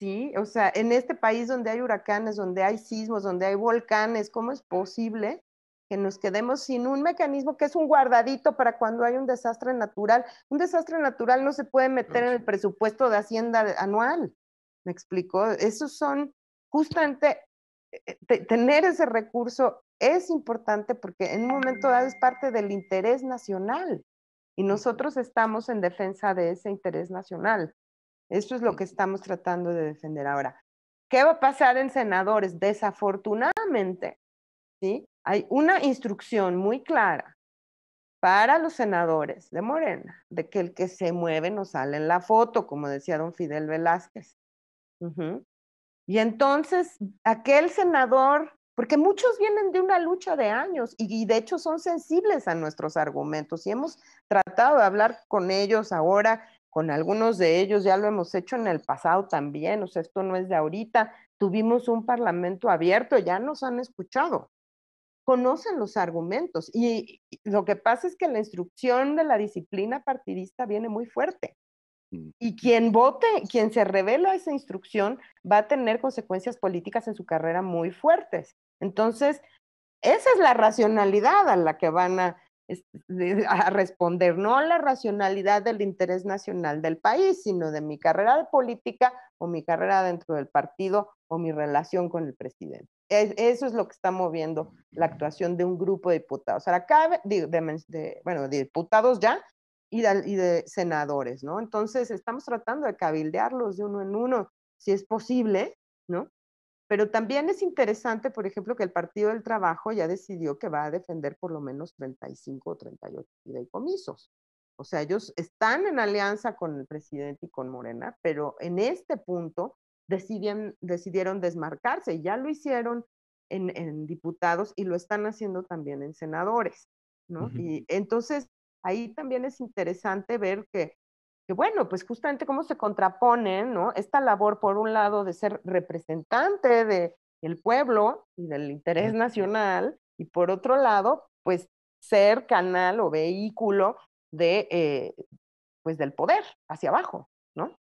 ¿Sí? O sea, en este país donde hay huracanes, donde hay sismos, donde hay volcanes, ¿cómo es posible que nos quedemos sin un mecanismo que es un guardadito para cuando hay un desastre natural? Un desastre natural no se puede meter en el presupuesto de Hacienda anual. ¿Me explico? Esos son justamente eh, tener ese recurso es importante porque en un momento dado es parte del interés nacional. Y nosotros estamos en defensa de ese interés nacional. Esto es lo que estamos tratando de defender ahora. ¿Qué va a pasar en senadores? Desafortunadamente, ¿sí? hay una instrucción muy clara para los senadores de Morena, de que el que se mueve no sale en la foto, como decía don Fidel Velázquez. Y entonces, aquel senador porque muchos vienen de una lucha de años y, de hecho son sensibles a nuestros argumentos y hemos tratado de hablar con ellos ahora, con algunos de ellos ya lo hemos hecho en el pasado también, o sea, esto no es de ahorita, tuvimos un parlamento abierto, ya nos han escuchado, conocen los argumentos y lo que pasa es que la instrucción de la disciplina partidista viene muy fuerte. Mm. Y quien vote, quien se revela esa instrucción, va a tener consecuencias políticas en su carrera muy fuertes. Entonces, esa es la racionalidad a la que van este, a, responder, no a la racionalidad del interés nacional del país, sino de mi carrera de política o mi carrera dentro del partido o mi relación con el presidente. eso es lo que está moviendo la actuación de un grupo de diputados. Ahora, cabe, bueno, de diputados ya, y de, senadores, ¿no? Entonces, estamos tratando de cabildearlos de uno en uno, si es posible, ¿no? Pero también es interesante, por ejemplo, que el Partido del Trabajo ya decidió que va a defender por lo menos 35 o 38 fideicomisos. O sea, ellos están en alianza con el presidente y con Morena, pero en este punto decidieron, decidieron desmarcarse. Ya lo hicieron en, diputados y lo están haciendo también en senadores, ¿no? Y entonces ahí también es interesante ver que, que, bueno, pues justamente cómo se contraponen, ¿no? Esta labor, por un lado, de ser representante de, del pueblo y del interés nacional, y por otro lado, pues ser canal o vehículo de, eh, pues del poder hacia abajo, ¿no?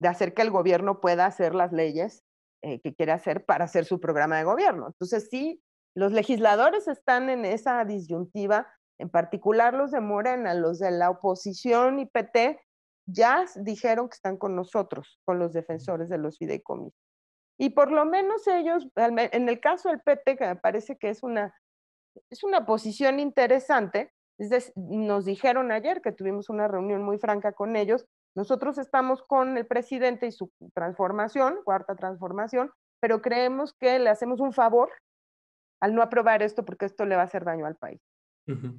De hacer que el gobierno pueda hacer las leyes eh, que quiere hacer para hacer su programa de gobierno. Entonces, sí, los legisladores están en esa disyuntiva en particular los de Morena, los de la oposición y PT, ya dijeron que están con nosotros, con los defensores de los fideicomisos. Y por lo menos ellos, en el caso del PT, que parece que es una, es una posición interesante, nos dijeron ayer que tuvimos una reunión muy franca con ellos, nosotros estamos con el presidente y su transformación, cuarta transformación, pero creemos que le hacemos un favor al no aprobar esto porque esto le va a hacer daño al país. Eh,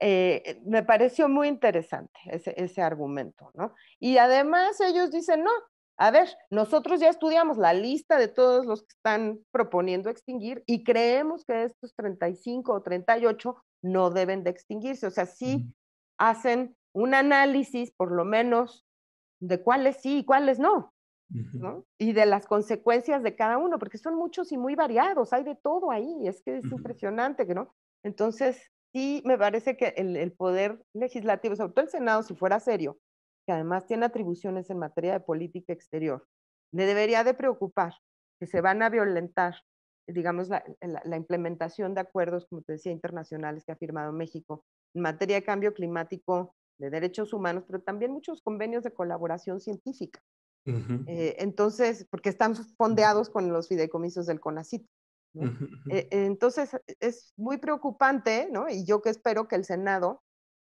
eh, me pareció muy interesante ese, ese argumento, ¿no? Y además ellos dicen, no, a ver, nosotros ya estudiamos la lista de todos los que están proponiendo extinguir y creemos que estos 35 o 38 no deben de extinguirse. O sea, sí hacen un análisis, por lo menos, de cuáles sí y cuáles no, ¿no? Y de las consecuencias de cada uno, porque son muchos y muy variados, hay de todo ahí, es que es impresionante, ¿no? Entonces, sí me parece que el, poder legislativo, sobre todo el Senado, si fuera serio, que además tiene atribuciones en materia de política exterior, le debería de preocupar que se van a violentar, digamos, la, implementación de acuerdos, como te decía, internacionales que ha firmado México en materia de cambio climático, de derechos humanos, pero también muchos convenios de colaboración científica. Eh, entonces, porque están fondeados con los fideicomisos del CONACIT. E, entonces, e, es muy preocupante, ¿no? Y yo que espero que el Senado,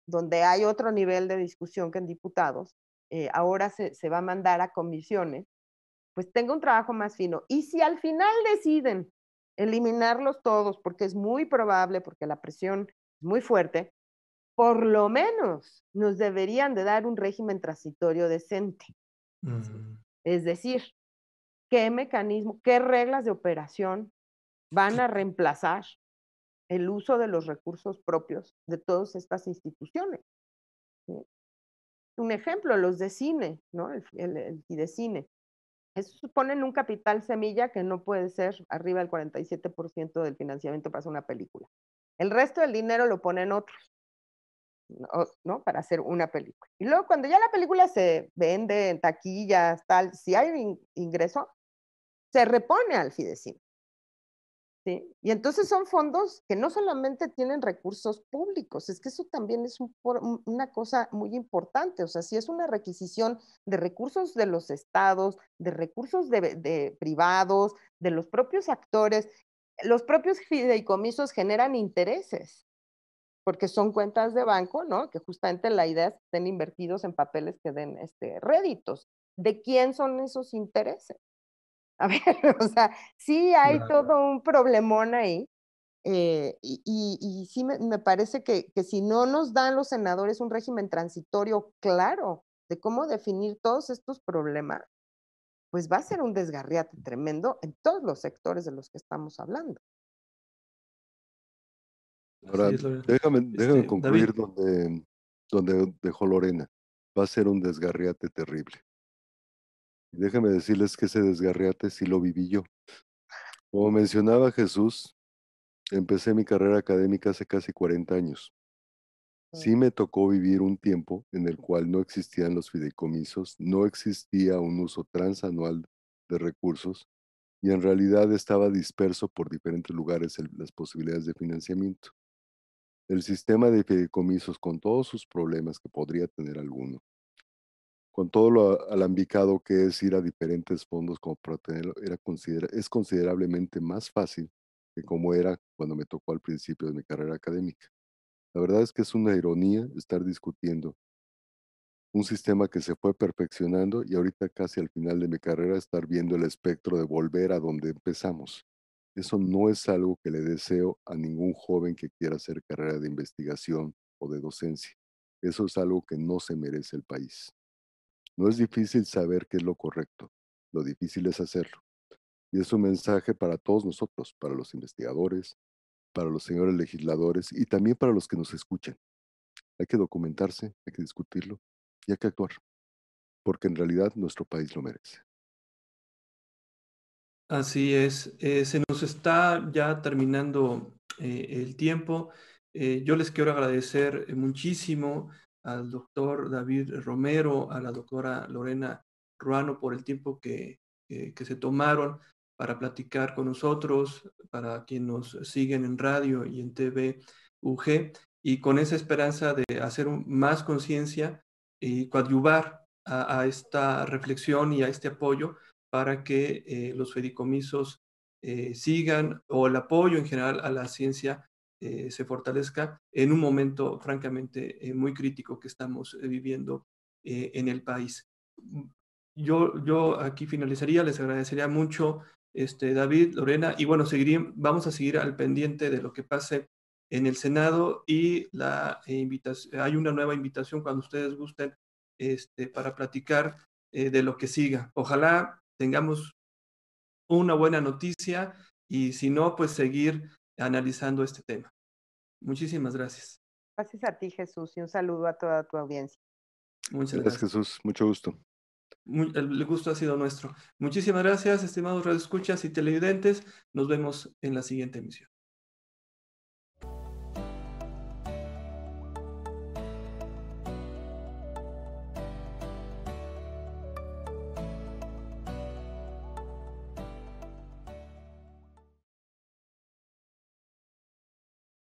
donde hay otro nivel de discusión que en diputados, eh, ahora se, se, va a mandar a comisiones, pues tenga un trabajo más fino. Y si al final deciden eliminarlos todos, porque es muy probable, porque la presión es muy fuerte, por lo menos nos deberían de dar un régimen transitorio decente. Es decir, qué mecanismo, qué reglas de operación van a reemplazar el uso de los recursos propios de todas estas instituciones. Un ejemplo, los de cine, ¿no? El, el, de Eso supone un capital semilla que no puede ser arriba del 47% del financiamiento para hacer una película. El resto del dinero lo ponen otros, ¿no? Para hacer una película. Y luego cuando ya la película se vende en taquillas, tal, si hay ingreso, se repone al Fidecine. Y entonces son fondos que no solamente tienen recursos públicos, es que eso también es una cosa muy importante, o sea, si es una requisición de recursos de los estados, de recursos de, privados, de los propios actores, los propios fideicomisos generan intereses porque son cuentas de banco, ¿no? Que justamente la idea es que estén invertidos en papeles que den este, réditos. ¿De quién son esos intereses? A ver, o sea, sí hay todo un problemón ahí. Eh, y, y, sí me, parece que, si no nos dan los senadores un régimen transitorio claro de cómo definir todos estos problemas, pues va a ser un desgarriate tremendo en todos los sectores de los que estamos hablando. déjame, este, concluir donde, donde dejó Lorena. Va a ser un desgarriate terrible. Déjenme decirles que ese desgarriate sí lo viví yo. Como mencionaba Jesús, empecé mi carrera académica hace casi 40 años. Mm. Sí me tocó vivir un tiempo en el cual no existían los fideicomisos, no existía un uso transanual de recursos y en realidad estaba disperso por diferentes lugares las posibilidades de financiamiento. El sistema de fideicomisos, con todos sus problemas que podría tener alguno, con todo lo alambicado que es ir a diferentes fondos como para tenerlo, era es considerablemente más fácil que como era cuando me tocó al principio de mi carrera académica. La verdad es que es una ironía estar discutiendo un sistema que se fue perfeccionando y ahorita casi al final de mi carrera estar viendo el espectro de volver a donde empezamos. Eso no es algo que le deseo a ningún joven que quiera hacer carrera de investigación o de docencia. Eso es algo que no se merece el país. No es difícil saber qué es lo correcto, lo difícil es hacerlo. Y es un mensaje para todos nosotros, para los investigadores, para los señores legisladores y también para los que nos escuchan. Hay que documentarse, hay que discutirlo y hay que actuar, porque en realidad nuestro país lo merece. Así es, eh, se nos está ya terminando eh, el tiempo. Eh, yo les quiero agradecer muchísimo al doctor David Romero, a la doctora Lorena Ruano por el tiempo que, que, se tomaron para platicar con nosotros, para quienes nos siguen en radio y en TV UG, y con esa esperanza de hacer más conciencia y coadyuvar a, esta reflexión y a este apoyo para que eh, los fedicomisos eh, sigan o el apoyo en general a la ciencia eh, se fortalezca en un momento francamente eh, muy crítico que estamos eh, viviendo en el país. Mm, yo, yo aquí finalizaría, les agradecería mucho, este, David, Lorena, y bueno, vamos a seguir al pendiente de lo que pase en el Senado y la invitación, hay una nueva invitación cuando ustedes gusten este, para platicar de lo que siga. Ojalá tengamos una buena noticia y si no, pues seguir analizando este tema. Muchísimas gracias. Gracias a ti, Jesús, y un saludo a toda tu audiencia. Muchas gracias, gracias. Jesús. Mucho gusto. el gusto ha sido nuestro. Muchísimas gracias, estimados Escuchas y televidentes. Nos vemos en la siguiente emisión.